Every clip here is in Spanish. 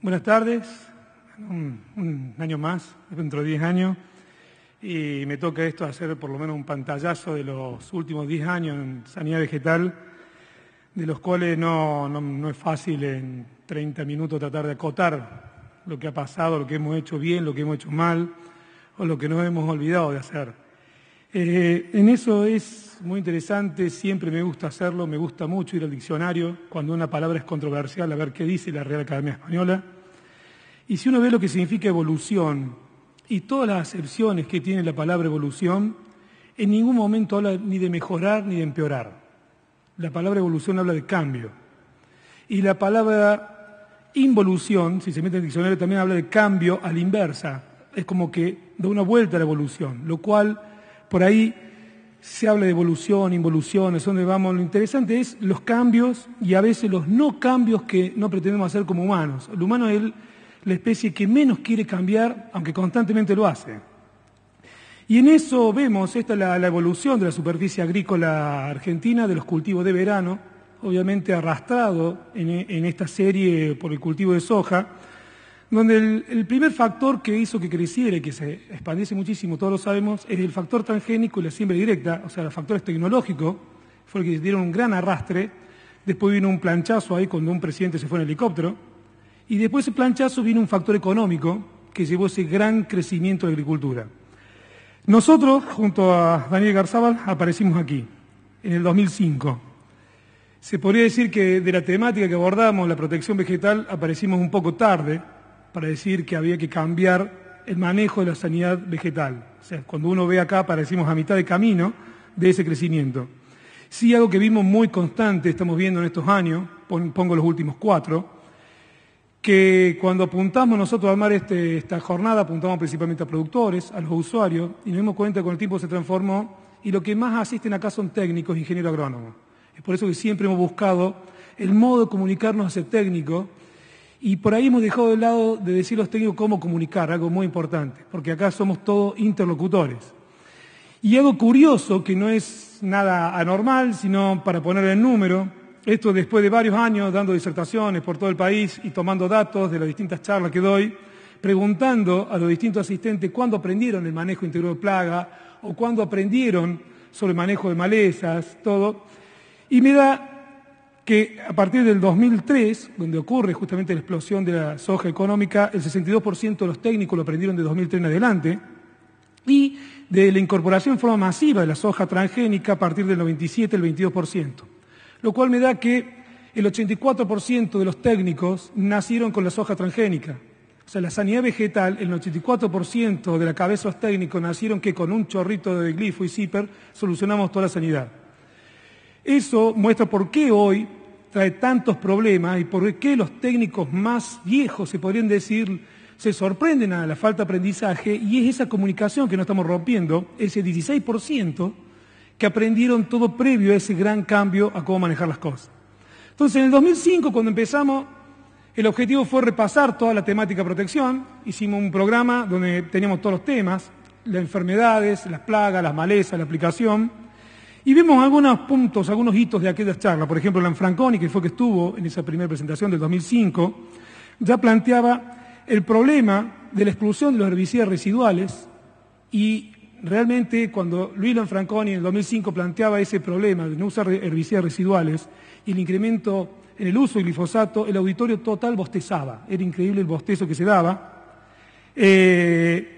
Buenas tardes, un, año más, dentro de 10 años, y me toca esto hacer por lo menos un pantallazo de los últimos 10 años en sanidad vegetal, de los cuales no, no es fácil en 30 minutos tratar de acotar lo que ha pasado, lo que hemos hecho bien, lo que hemos hecho mal, o lo que nos hemos olvidado de hacer. Eh, en eso es muy interesante, siempre me gusta hacerlo, me gusta mucho ir al diccionario cuando una palabra es controversial, a ver qué dice la Real Academia Española. Y si uno ve lo que significa evolución y todas las acepciones que tiene la palabra evolución, en ningún momento habla ni de mejorar ni de empeorar. La palabra evolución habla de cambio. Y la palabra involución, si se mete en el diccionario, también habla de cambio a la inversa. Es como que da una vuelta a la evolución, lo cual por ahí se habla de evolución, involuciones, donde vamos. Lo interesante es los cambios y a veces los no cambios que no pretendemos hacer como humanos. El humano es la especie que menos quiere cambiar, aunque constantemente lo hace. Y en eso vemos, esta la, evolución de la superficie agrícola argentina, de los cultivos de verano, obviamente arrastrado en esta serie por el cultivo de soja, donde el, primer factor que hizo que creciera y que se expandiese muchísimo, todos lo sabemos, es el factor transgénico y la siembra directa, o sea, los factores tecnológicos, fue el que dieron un gran arrastre. Después vino un planchazo ahí cuando un presidente se fue en helicóptero. Y después de ese planchazo vino un factor económico que llevó ese gran crecimiento de agricultura. Nosotros, junto a Daniel Garzábal, aparecimos aquí, en el 2005. Se podría decir que de la temática que abordamos, la protección vegetal, aparecimos un poco tarde, para decir que había que cambiar el manejo de la sanidad vegetal. O sea, cuando uno ve acá, parecimos a mitad de camino de ese crecimiento. Sí, algo que vimos muy constante, estamos viendo en estos años, pongo los últimos cuatro, que cuando apuntamos nosotros a armar este, esta jornada, apuntamos principalmente a productores, a los usuarios, y nos dimos cuenta que con el tiempo se transformó, y lo que más asisten acá son técnicos, ingenieros agrónomos. Es por eso que siempre hemos buscado el modo de comunicarnos a ese técnico y por ahí hemos dejado de lado de decir los técnicos cómo comunicar, algo muy importante, porque acá somos todos interlocutores. Y algo curioso, que no es nada anormal, sino para poner el número, esto después de varios años dando disertaciones por todo el país y tomando datos de las distintas charlas que doy, preguntando a los distintos asistentes cuándo aprendieron el manejo integral de plaga o cuándo aprendieron sobre el manejo de malezas, todo, y me da que a partir del 2003, donde ocurre justamente la explosión de la soja económica, el 62% de los técnicos lo aprendieron de 2003 en adelante, y de la incorporación en forma masiva de la soja transgénica a partir del 97, el 22%, lo cual me da que el 84% de los técnicos nacieron con la soja transgénica. O sea, la sanidad vegetal, el 84% de la cabeza de los técnicos nacieron que con un chorrito de glifo y zipper solucionamos toda la sanidad. Eso muestra por qué hoy trae tantos problemas y por qué los técnicos más viejos, se podrían decir, se sorprenden a la falta de aprendizaje y es esa comunicación que no estamos rompiendo, ese 16% que aprendieron todo previo a ese gran cambio a cómo manejar las cosas. Entonces, en el 2005, cuando empezamos, el objetivo fue repasar toda la temática protección. Hicimos un programa donde teníamos todos los temas, las enfermedades, las plagas, las malezas, la aplicación. Y vimos algunos puntos, algunos hitos de aquellas charla. Por ejemplo, Lanfranconi, que fue que estuvo en esa primera presentación del 2005, ya planteaba el problema de la exclusión de los herbicidas residuales y realmente cuando Luis Lanfranconi en el 2005 planteaba ese problema de no usar herbicidas residuales y el incremento en el uso de glifosato, el auditorio total bostezaba. Era increíble el bostezo que se daba. Eh,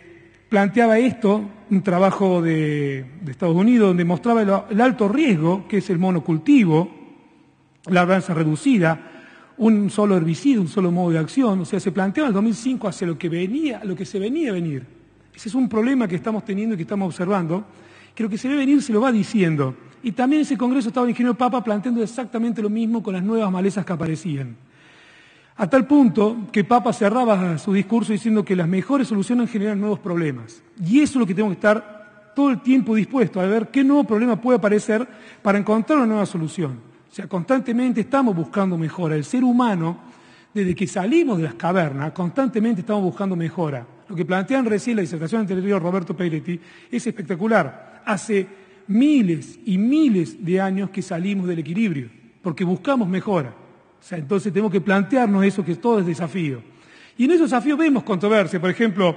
planteaba esto, un trabajo de, Estados Unidos, donde mostraba el, alto riesgo que es el monocultivo, la labranza reducida, un solo herbicida, un solo modo de acción. O sea, se planteaba en el 2005 hacia lo que, venía, lo que se venía a venir. Ese es un problema que estamos teniendo y que estamos observando, que lo que se ve venir se lo va diciendo. Y también ese Congreso estaba el ingeniero Papa planteando exactamente lo mismo con las nuevas malezas que aparecían. A tal punto que Papa cerraba su discurso diciendo que las mejores soluciones generan nuevos problemas. Y eso es lo que tenemos que estar todo el tiempo dispuesto, a ver qué nuevo problema puede aparecer para encontrar una nueva solución. O sea, constantemente estamos buscando mejora. El ser humano, desde que salimos de las cavernas, constantemente estamos buscando mejora. Lo que plantean recién la disertación anterior Roberto Peiretti es espectacular. Hace miles y miles de años que salimos del equilibrio, porque buscamos mejora entonces tenemos que plantearnos eso que todo es desafío. Y en esos desafíos vemos controversia. Por ejemplo,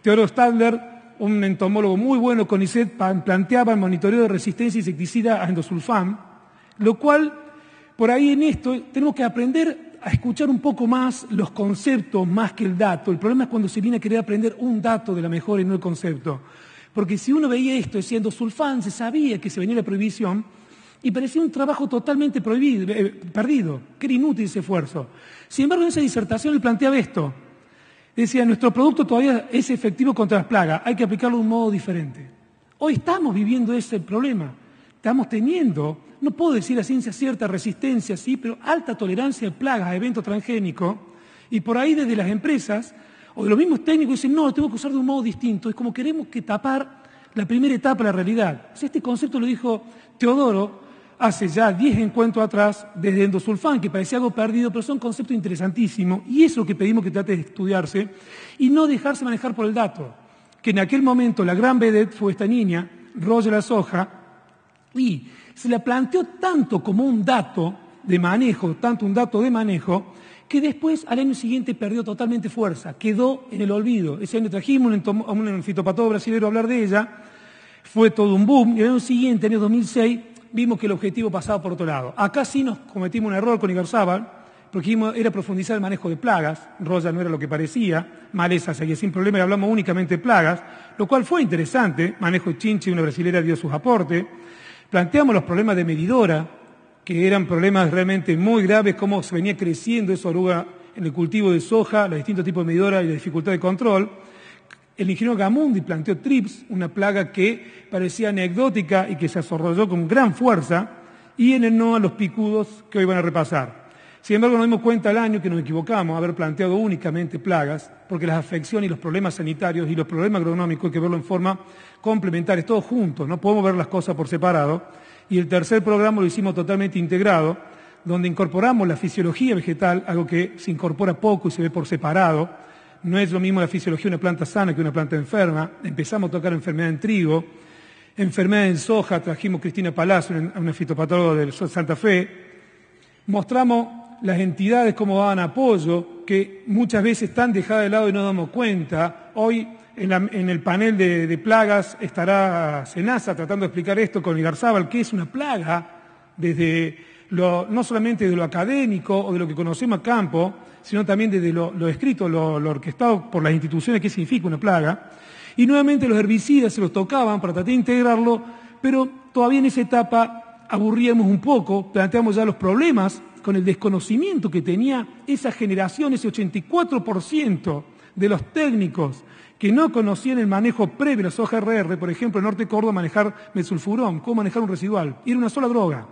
Teodoro Stadler, un entomólogo muy bueno con ICET, planteaba el monitoreo de resistencia insecticida a endosulfán, lo cual, por ahí en esto, tenemos que aprender a escuchar un poco más los conceptos más que el dato. El problema es cuando se viene a querer aprender un dato de la mejor y no el concepto. Porque si uno veía esto diciendo sulfán, se sabía que se venía la prohibición, y parecía un trabajo totalmente prohibido, eh, perdido, que era inútil ese esfuerzo. Sin embargo, en esa disertación él planteaba esto. Decía, nuestro producto todavía es efectivo contra las plagas, hay que aplicarlo de un modo diferente. Hoy estamos viviendo ese problema. Estamos teniendo, no puedo decir la ciencia cierta resistencia, sí, pero alta tolerancia de plagas a eventos transgénicos. Y por ahí desde las empresas o de los mismos técnicos dicen, no, lo tengo que usar de un modo distinto. Es como queremos que tapar la primera etapa de la realidad. este concepto lo dijo Teodoro, hace ya 10 encuentros atrás desde endosulfán, que parecía algo perdido, pero es un concepto interesantísimo y es lo que pedimos que trate de estudiarse y no dejarse manejar por el dato, que en aquel momento la gran vedette fue esta niña, Roger La Soja, y se la planteó tanto como un dato de manejo, tanto un dato de manejo, que después al año siguiente perdió totalmente fuerza, quedó en el olvido. Ese año trajimos a un fitopatólogo brasileño a hablar de ella, fue todo un boom, y el año siguiente, en el 2006, vimos que el objetivo pasaba por otro lado. Acá sí nos cometimos un error con Igarzábal, porque era profundizar el manejo de plagas, Roya no era lo que parecía, maleza seguía sin problema y hablamos únicamente de plagas, lo cual fue interesante, manejo de chinche, una brasilera dio sus aportes, planteamos los problemas de medidora, que eran problemas realmente muy graves, cómo se venía creciendo esa oruga en el cultivo de soja, los distintos tipos de medidora y la dificultad de control, el ingeniero Gamundi planteó TRIPS, una plaga que parecía anecdótica y que se desarrolló con gran fuerza, y en el no a los picudos que hoy van a repasar. Sin embargo, nos dimos cuenta al año que nos equivocamos haber planteado únicamente plagas, porque las afecciones y los problemas sanitarios y los problemas agronómicos hay que verlo en forma complementaria, todos juntos, no podemos ver las cosas por separado. Y el tercer programa lo hicimos totalmente integrado, donde incorporamos la fisiología vegetal, algo que se incorpora poco y se ve por separado, no es lo mismo la fisiología de una planta sana que una planta enferma. Empezamos a tocar enfermedad en trigo, enfermedad en soja, trajimos a Cristina Palacio, una fitopatóloga del Santa Fe. Mostramos las entidades cómo daban apoyo, que muchas veces están dejadas de lado y no damos cuenta. Hoy en, el panel de, plagas estará Senasa tratando de explicar esto con Igarzábal, que es una plaga desde no solamente de lo académico o de lo que conocemos a campo, sino también desde lo, escrito, lo, orquestado por las instituciones, qué significa una plaga. Y nuevamente los herbicidas se los tocaban para tratar de integrarlo, pero todavía en esa etapa aburríamos un poco, planteamos ya los problemas con el desconocimiento que tenía esa generación, ese 84% de los técnicos que no conocían el manejo previo de los OGRR, por ejemplo, en Norte Córdoba, manejar mesulfurón, cómo manejar un residual, era una sola droga.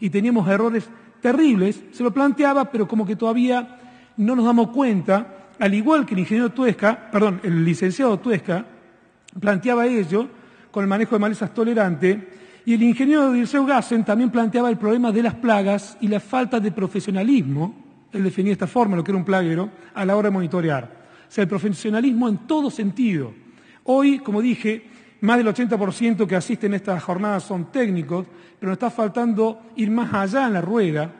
Y teníamos errores terribles, se lo planteaba, pero como que todavía no nos damos cuenta, al igual que el ingeniero Tuesca, perdón, el licenciado Tuesca, planteaba ello con el manejo de malezas tolerante, y el ingeniero Dirceu Gassen también planteaba el problema de las plagas y la falta de profesionalismo, él definía de esta forma lo que era un plaguero, a la hora de monitorear. O sea, el profesionalismo en todo sentido. Hoy, como dije, más del 80% que asisten a estas jornadas son técnicos, pero nos está faltando ir más allá en la rueda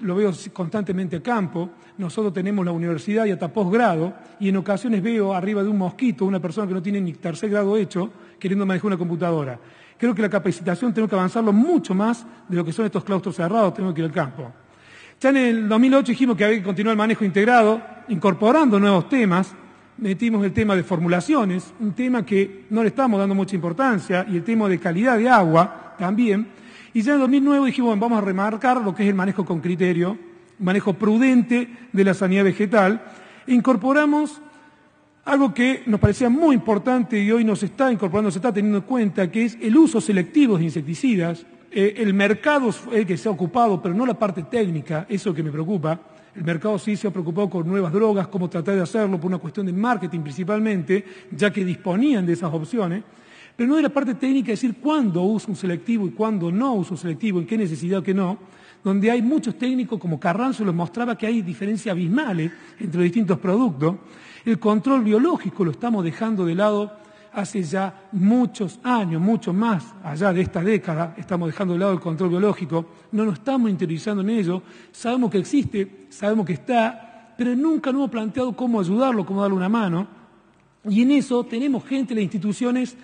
lo, veo constantemente a campo, nosotros tenemos la universidad y hasta posgrado, y en ocasiones veo arriba de un mosquito una persona que no tiene ni tercer grado hecho queriendo manejar una computadora. Creo que la capacitación tenemos que avanzarlo mucho más de lo que son estos claustros cerrados, tenemos que ir al campo. Ya en el 2008 dijimos que había que continuar el manejo integrado, incorporando nuevos temas, metimos el tema de formulaciones, un tema que no le estamos dando mucha importancia, y el tema de calidad de agua también, y ya en 2009 dijimos, bueno, vamos a remarcar lo que es el manejo con criterio, manejo prudente de la sanidad vegetal. incorporamos algo que nos parecía muy importante y hoy nos está incorporando, se está teniendo en cuenta, que es el uso selectivo de insecticidas. Eh, el mercado es el que se ha ocupado, pero no la parte técnica, eso que me preocupa. El mercado sí se ha preocupado con nuevas drogas, cómo tratar de hacerlo por una cuestión de marketing principalmente, ya que disponían de esas opciones. Pero no era la parte técnica, decir cuándo uso un selectivo y cuándo no uso un selectivo, en qué necesidad que no, donde hay muchos técnicos, como Carranzo lo mostraba, que hay diferencias abismales entre distintos productos. El control biológico lo estamos dejando de lado hace ya muchos años, mucho más allá de esta década, estamos dejando de lado el control biológico, no nos estamos interiorizando en ello, sabemos que existe, sabemos que está, pero nunca nos hemos planteado cómo ayudarlo, cómo darle una mano. Y en eso tenemos gente las instituciones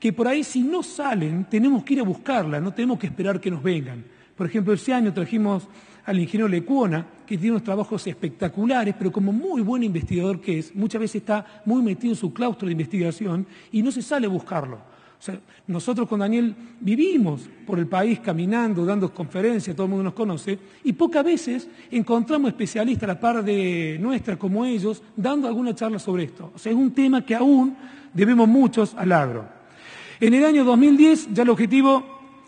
que por ahí si no salen tenemos que ir a buscarla, no tenemos que esperar que nos vengan. Por ejemplo, ese año trajimos al ingeniero Lecuona, que tiene unos trabajos espectaculares, pero como muy buen investigador que es, muchas veces está muy metido en su claustro de investigación y no se sale a buscarlo. O sea, nosotros con Daniel vivimos por el país caminando, dando conferencias, todo el mundo nos conoce, y pocas veces encontramos especialistas a la par de nuestra como ellos dando alguna charla sobre esto. O sea, es un tema que aún debemos muchos al agro. En el año 2010 ya el objetivo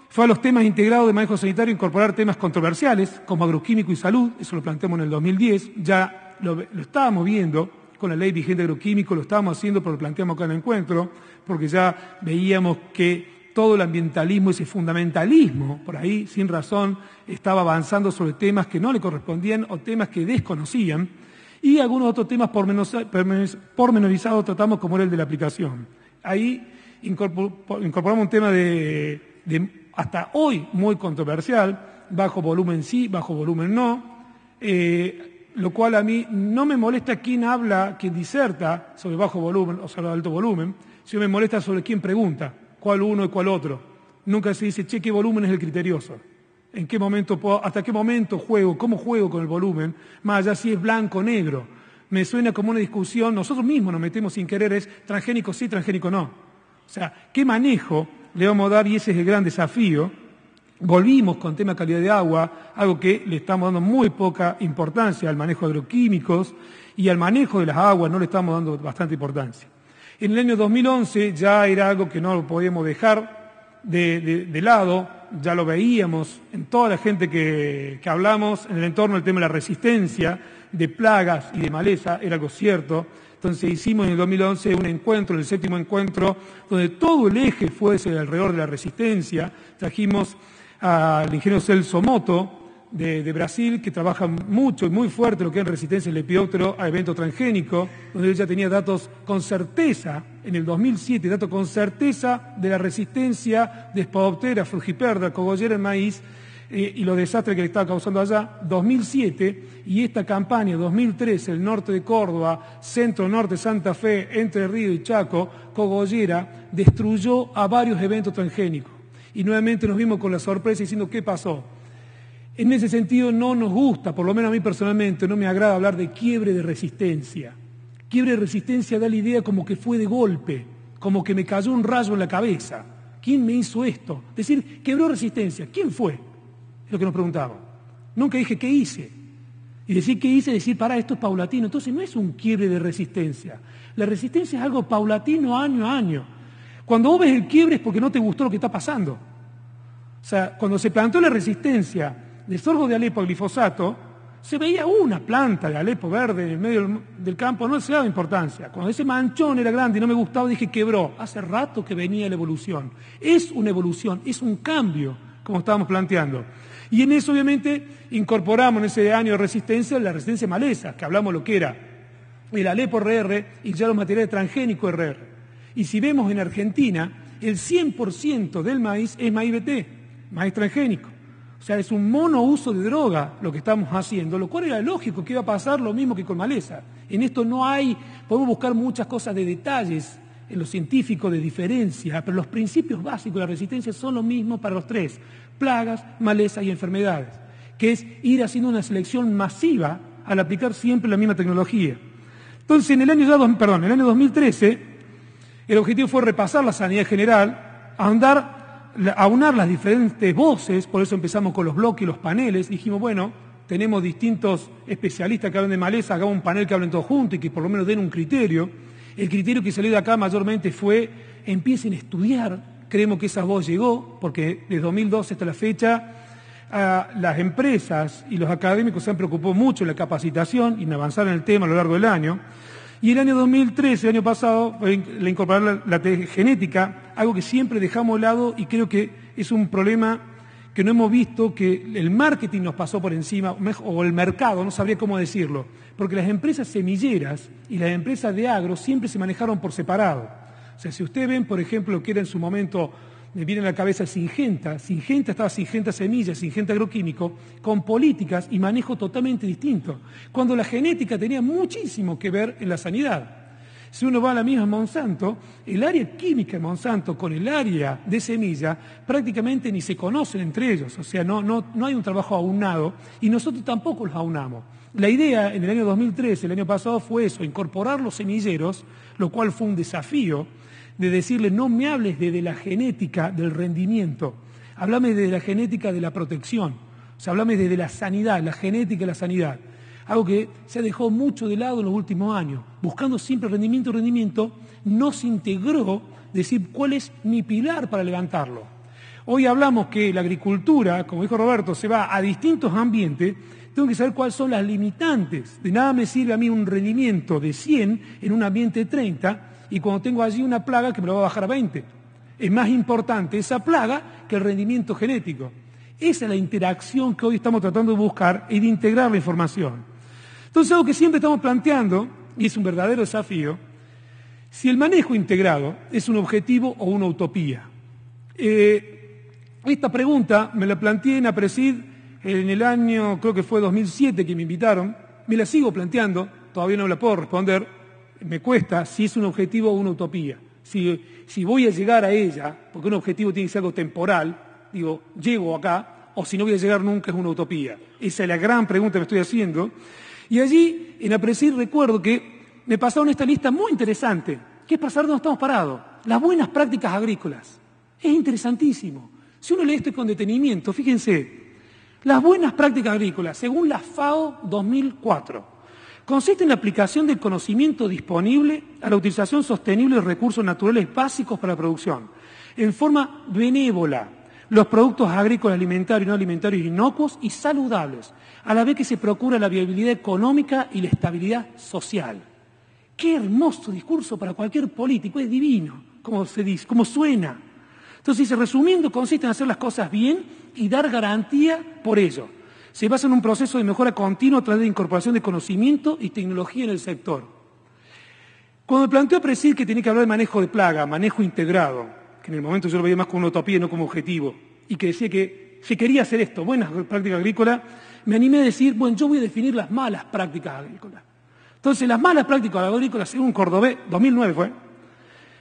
fue a los temas integrados de manejo sanitario incorporar temas controversiales como agroquímico y salud, eso lo planteamos en el 2010, ya lo, estábamos viendo con la ley vigente agroquímico, lo estábamos haciendo, pero lo planteamos acá en el encuentro, porque ya veíamos que todo el ambientalismo, ese fundamentalismo, por ahí, sin razón, estaba avanzando sobre temas que no le correspondían o temas que desconocían. Y algunos otros temas pormenorizados tratamos como el de la aplicación. Ahí incorporamos un tema de, hasta hoy muy controversial, bajo volumen sí, bajo volumen no, eh, lo cual a mí no me molesta quién habla, quién diserta sobre bajo volumen o sobre alto volumen, sino me molesta sobre quién pregunta, cuál uno y cuál otro. Nunca se dice, che, qué volumen es el criterioso. ¿En qué momento hasta qué momento juego, cómo juego con el volumen, más allá si es blanco o negro? Me suena como una discusión, nosotros mismos nos metemos sin querer, es transgénico sí, transgénico no. O sea, ¿qué manejo le vamos a dar? Y ese es el gran desafío. Volvimos con tema de calidad de agua, algo que le estamos dando muy poca importancia al manejo de agroquímicos y al manejo de las aguas no le estamos dando bastante importancia. En el año 2011 ya era algo que no lo podíamos dejar de lado, ya lo veíamos en toda la gente que, hablamos, en el entorno del tema de la resistencia, de plagas y de maleza, era algo cierto. Entonces hicimos en el 2011 un encuentro, el séptimo encuentro, donde todo el eje fuese alrededor de la resistencia. Trajimos al ingeniero Celso Moto, de, Brasil que trabaja mucho y muy fuerte lo que es resistencia del lepidóptero a eventos transgénicos, donde ya tenía datos con certeza, en el 2007, datos con certeza de la resistencia de espadoptera, Frugiperda, Cogollera en maíz eh, y los desastres que le estaba causando allá. 2007 y esta campaña, 2003 el norte de Córdoba, centro-norte, Santa Fe, Entre Río y Chaco, Cogollera, destruyó a varios eventos transgénicos. Y nuevamente nos vimos con la sorpresa diciendo, ¿qué pasó? En ese sentido no nos gusta, por lo menos a mí personalmente, no me agrada hablar de quiebre de resistencia. Quiebre de resistencia da la idea como que fue de golpe, como que me cayó un rayo en la cabeza. ¿Quién me hizo esto? decir, quebró resistencia. ¿Quién fue? Es lo que nos preguntaban. Nunca dije qué hice. Y decir qué hice, decir, para, esto es paulatino. Entonces no es un quiebre de resistencia. La resistencia es algo paulatino año a año. Cuando vos ves el quiebre es porque no te gustó lo que está pasando. O sea, cuando se plantó la resistencia de sorgo de Alepo glifosato, se veía una planta de Alepo verde en el medio del campo, no se daba importancia. Cuando ese manchón era grande y no me gustaba, dije quebró. Hace rato que venía la evolución. Es una evolución, es un cambio, como estábamos planteando. Y en eso, obviamente, incorporamos en ese año de resistencia la resistencia maleza, que hablamos lo que era el Alepo RR y ya los materiales transgénicos RR. Y si vemos en Argentina, el 100% del maíz es maíz BT, maíz transgénico. O sea, es un mono uso de droga lo que estamos haciendo, lo cual era lógico que iba a pasar lo mismo que con maleza. En esto no hay, podemos buscar muchas cosas de detalles en lo científico de diferencia, pero los principios básicos de la resistencia son lo mismo para los tres, plagas, malezas y enfermedades, que es ir haciendo una selección masiva al aplicar siempre la misma tecnología. Entonces, en el año, en el año 2013, el objetivo fue repasar la sanidad general, a andar aunar las diferentes voces, por eso empezamos con los bloques y los paneles, dijimos, bueno, tenemos distintos especialistas que hablan de maleza, hagamos un panel que hablen todos juntos y que por lo menos den un criterio. El criterio que salió de acá mayormente fue empiecen a estudiar, creemos que esa voz llegó, porque desde 2012 hasta la fecha ah, las empresas y los académicos se han preocupado mucho en la capacitación y en avanzar en el tema a lo largo del año. Y el año 2013, el año pasado, le incorporaron la, la genética, algo que siempre dejamos de lado y creo que es un problema que no hemos visto que el marketing nos pasó por encima, o el mercado, no sabría cómo decirlo, porque las empresas semilleras y las empresas de agro siempre se manejaron por separado. O sea, si usted ven, por ejemplo, que era en su momento me viene a la cabeza Singenta, Singenta estaba Singenta Semilla, Singenta Agroquímico, con políticas y manejo totalmente distinto, cuando la genética tenía muchísimo que ver en la sanidad. Si uno va a la misma Monsanto, el área química de Monsanto con el área de semilla prácticamente ni se conocen entre ellos, o sea, no, no hay un trabajo aunado y nosotros tampoco los aunamos. La idea en el año 2013, el año pasado, fue eso, incorporar los semilleros, lo cual fue un desafío, de decirle, no me hables desde la genética del rendimiento, hablame desde la genética de la protección, o sea, hablame desde la sanidad, la genética de la sanidad. Algo que se dejó mucho de lado en los últimos años, buscando siempre rendimiento, rendimiento, no se integró decir cuál es mi pilar para levantarlo. Hoy hablamos que la agricultura, como dijo Roberto, se va a distintos ambientes, tengo que saber cuáles son las limitantes. De nada me sirve a mí un rendimiento de 100 en un ambiente de 30 y cuando tengo allí una plaga que me lo va a bajar a 20. Es más importante esa plaga que el rendimiento genético. Esa es la interacción que hoy estamos tratando de buscar y de integrar la información. Entonces, algo que siempre estamos planteando, y es un verdadero desafío, si el manejo integrado es un objetivo o una utopía. Eh, esta pregunta me la planteé en Apresid en el año, creo que fue 2007 que me invitaron, me la sigo planteando, todavía no la puedo responder, me cuesta si es un objetivo o una utopía. Si, voy a llegar a ella, porque un objetivo tiene que ser algo temporal, digo, llego acá, o si no voy a llegar nunca es una utopía. Esa es la gran pregunta que me estoy haciendo. Y allí, en apreciar recuerdo que me pasaron esta lista muy interesante, que es pasar donde estamos parados, las buenas prácticas agrícolas. Es interesantísimo. Si uno lee esto con detenimiento, fíjense, las buenas prácticas agrícolas, según la FAO 2004, consiste en la aplicación del conocimiento disponible a la utilización sostenible de recursos naturales básicos para la producción, en forma benévola, los productos agrícolas, alimentarios y no alimentarios inocuos y saludables, a la vez que se procura la viabilidad económica y la estabilidad social. Qué hermoso discurso para cualquier político, es divino, como se dice, como suena. Entonces, resumiendo, consiste en hacer las cosas bien y dar garantía por ello se basa en un proceso de mejora continua a través de incorporación de conocimiento y tecnología en el sector. Cuando me a Presid que tenía que hablar de manejo de plaga, manejo integrado, que en el momento yo lo veía más como una utopía y no como objetivo, y que decía que se quería hacer esto, buenas prácticas agrícolas, me animé a decir, bueno, yo voy a definir las malas prácticas agrícolas. Entonces, las malas prácticas agrícolas, según Cordobé, 2009 fue,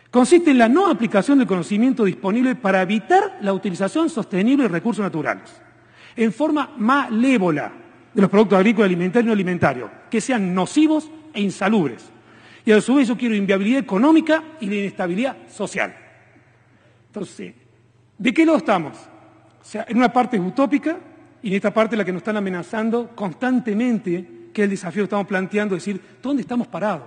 consiste en la no aplicación del conocimiento disponible para evitar la utilización sostenible de recursos naturales en forma malévola de los productos agrícolas, alimentarios y alimentarios, que sean nocivos e insalubres. Y a su vez yo quiero inviabilidad económica y la inestabilidad social. Entonces, ¿de qué lado estamos? O sea, en una parte es utópica y en esta parte es la que nos están amenazando constantemente, que es el desafío que estamos planteando, es decir, ¿dónde estamos parados?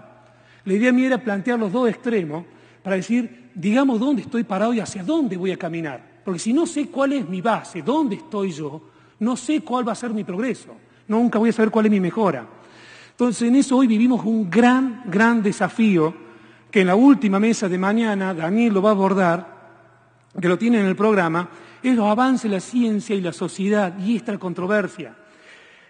La idea mía era plantear los dos extremos para decir, digamos dónde estoy parado y hacia dónde voy a caminar. Porque si no sé cuál es mi base, dónde estoy yo, no sé cuál va a ser mi progreso. Nunca voy a saber cuál es mi mejora. Entonces, en eso hoy vivimos un gran, gran desafío que en la última mesa de mañana Daniel lo va a abordar, que lo tiene en el programa, es los avances de la ciencia y la sociedad y esta controversia.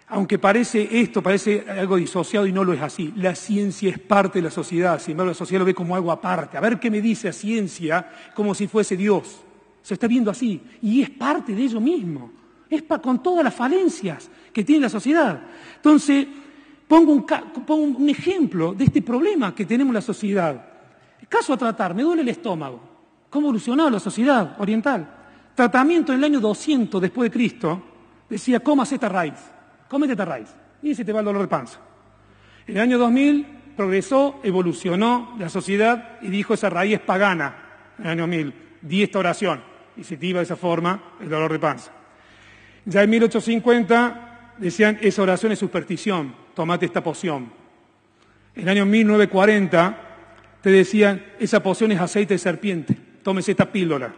Aunque parece esto, parece algo disociado y no lo es así. La ciencia es parte de la sociedad, sin embargo la sociedad lo ve como algo aparte. A ver qué me dice la ciencia como si fuese Dios. Se está viendo así y es parte de ello mismo es para con todas las falencias que tiene la sociedad. Entonces, pongo un, ejemplo de este problema que tenemos en la sociedad. caso a tratar, me duele el estómago. ¿Cómo evolucionado la sociedad oriental? Tratamiento en el año 200 después de Cristo, decía, comas esta raíz, cómete esta raíz, y se te va el dolor de panza. En el año 2000 progresó, evolucionó la sociedad y dijo esa raíz es pagana en el año 1000, di esta oración, y se te iba de esa forma el dolor de panza. Ya en 1850 decían, esa oración es superstición, tomate esta poción. En el año 1940 te decían, esa poción es aceite de serpiente, tómese esta píldora.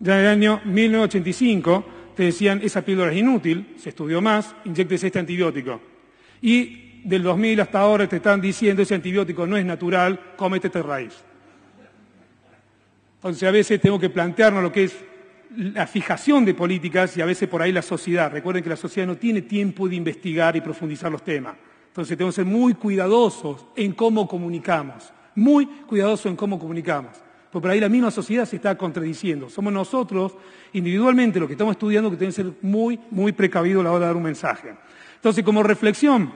Ya en el año 1985 te decían, esa píldora es inútil, se estudió más, inyectes este antibiótico. Y del 2000 hasta ahora te están diciendo, ese antibiótico no es natural, cómete esta raíz. Entonces a veces tengo que plantearnos lo que es la fijación de políticas y a veces por ahí la sociedad. Recuerden que la sociedad no tiene tiempo de investigar y profundizar los temas. Entonces tenemos que ser muy cuidadosos en cómo comunicamos, muy cuidadosos en cómo comunicamos. Porque por ahí la misma sociedad se está contradiciendo. Somos nosotros, individualmente, los que estamos estudiando, que tenemos que ser muy, muy precavidos a la hora de dar un mensaje. Entonces, como reflexión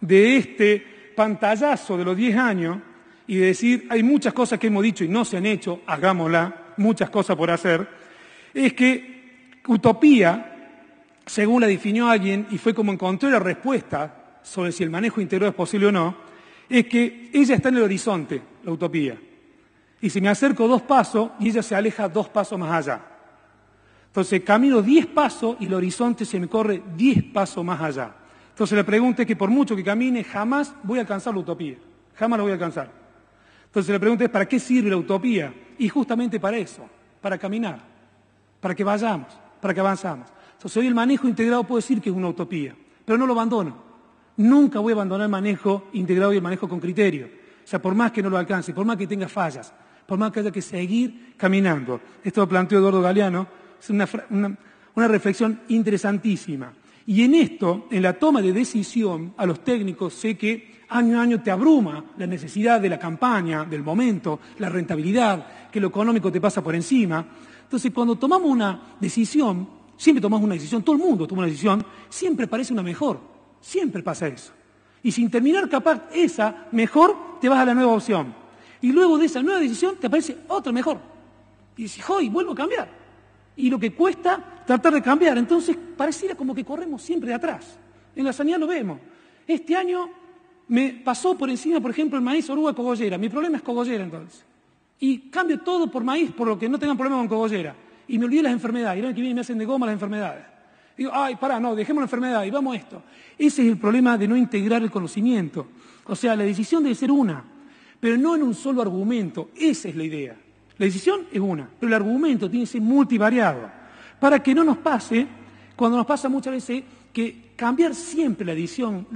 de este pantallazo de los 10 años y de decir, hay muchas cosas que hemos dicho y no se han hecho, hagámosla, muchas cosas por hacer, es que utopía, según la definió alguien, y fue como encontró la respuesta sobre si el manejo interior es posible o no, es que ella está en el horizonte, la utopía. Y si me acerco dos pasos y ella se aleja dos pasos más allá. Entonces camino diez pasos y el horizonte se me corre diez pasos más allá. Entonces la pregunta es que por mucho que camine, jamás voy a alcanzar la utopía. Jamás la voy a alcanzar. Entonces la pregunta es, ¿para qué sirve la utopía? Y justamente para eso, para caminar para que vayamos, para que avanzamos. Entonces hoy el manejo integrado puedo decir que es una utopía, pero no lo abandono. Nunca voy a abandonar el manejo integrado y el manejo con criterio. O sea, por más que no lo alcance, por más que tenga fallas, por más que haya que seguir caminando. Esto lo planteó Eduardo Galeano, es una, una reflexión interesantísima. Y en esto, en la toma de decisión, a los técnicos sé que año a año te abruma la necesidad de la campaña, del momento, la rentabilidad, que lo económico te pasa por encima. Entonces, cuando tomamos una decisión, siempre tomamos una decisión, todo el mundo toma una decisión, siempre parece una mejor. Siempre pasa eso. Y sin terminar capaz esa mejor, te vas a la nueva opción. Y luego de esa nueva decisión te aparece otra mejor. Y dices, hoy vuelvo a cambiar. Y lo que cuesta tratar de cambiar. Entonces, pareciera como que corremos siempre de atrás. En la sanidad lo vemos. Este año me pasó por encima, por ejemplo, el maíz oruga cogollera. Mi problema es cogollera entonces y cambio todo por maíz, por lo que no tengan problema con cogollera. Y me olvidé las enfermedades. Y el año que viene me hacen de goma las enfermedades. Digo, ay, pará, no, dejemos la enfermedad y vamos a esto. Ese es el problema de no integrar el conocimiento. O sea, la decisión debe ser una, pero no en un solo argumento. Esa es la idea. La decisión es una, pero el argumento tiene que ser multivariado. Para que no nos pase, cuando nos pasa muchas veces que cambiar siempre la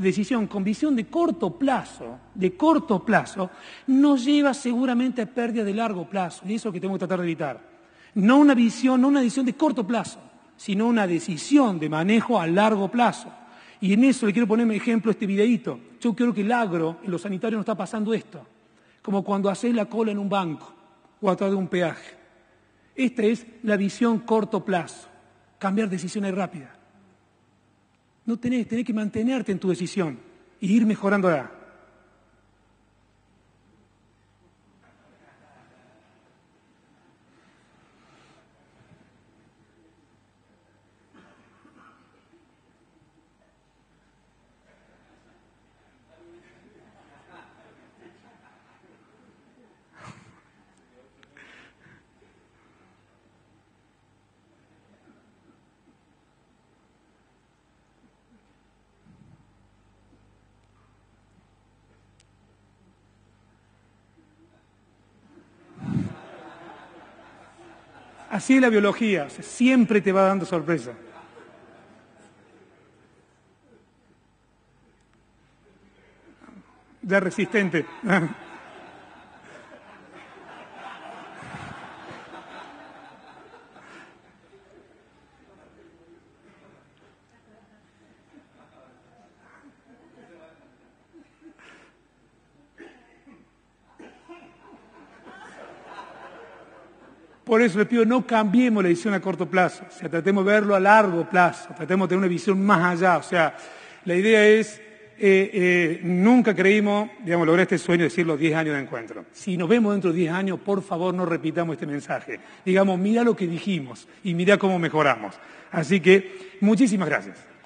decisión con visión de corto plazo, de corto plazo, nos lleva seguramente a pérdida de largo plazo. Y eso es lo que tengo que tratar de evitar. No una visión, no una decisión de corto plazo, sino una decisión de manejo a largo plazo. Y en eso le quiero ponerme ejemplo este videíto. Yo creo que el agro, en lo sanitario, nos está pasando esto. Como cuando hacéis la cola en un banco o atrás de un peaje. Esta es la visión corto plazo. Cambiar decisiones rápidas. No tenés, tenés que mantenerte en tu decisión y ir mejorando mejorándola. Así es la biología, siempre te va dando sorpresa. Ya resistente. Por eso les pido, no cambiemos la visión a corto plazo, o sea, tratemos de verlo a largo plazo, tratemos de tener una visión más allá. O sea, la idea es, eh, eh, nunca creímos, digamos, lograr este sueño de decir los 10 años de encuentro. Si nos vemos dentro de 10 años, por favor no repitamos este mensaje. Digamos, mira lo que dijimos y mira cómo mejoramos. Así que, muchísimas gracias.